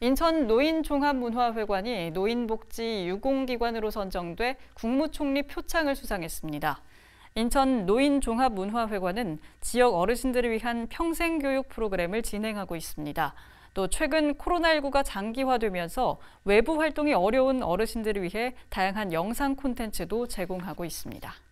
인천 노인종합문화회관이 노인복지 유공기관으로 선정돼 국무총리 표창을 수상했습니다. 인천 노인종합문화회관은 지역 어르신들을 위한 평생교육 프로그램을 진행하고 있습니다. 또 최근 코로나19가 장기화되면서 외부 활동이 어려운 어르신들을 위해 다양한 영상 콘텐츠도 제공하고 있습니다.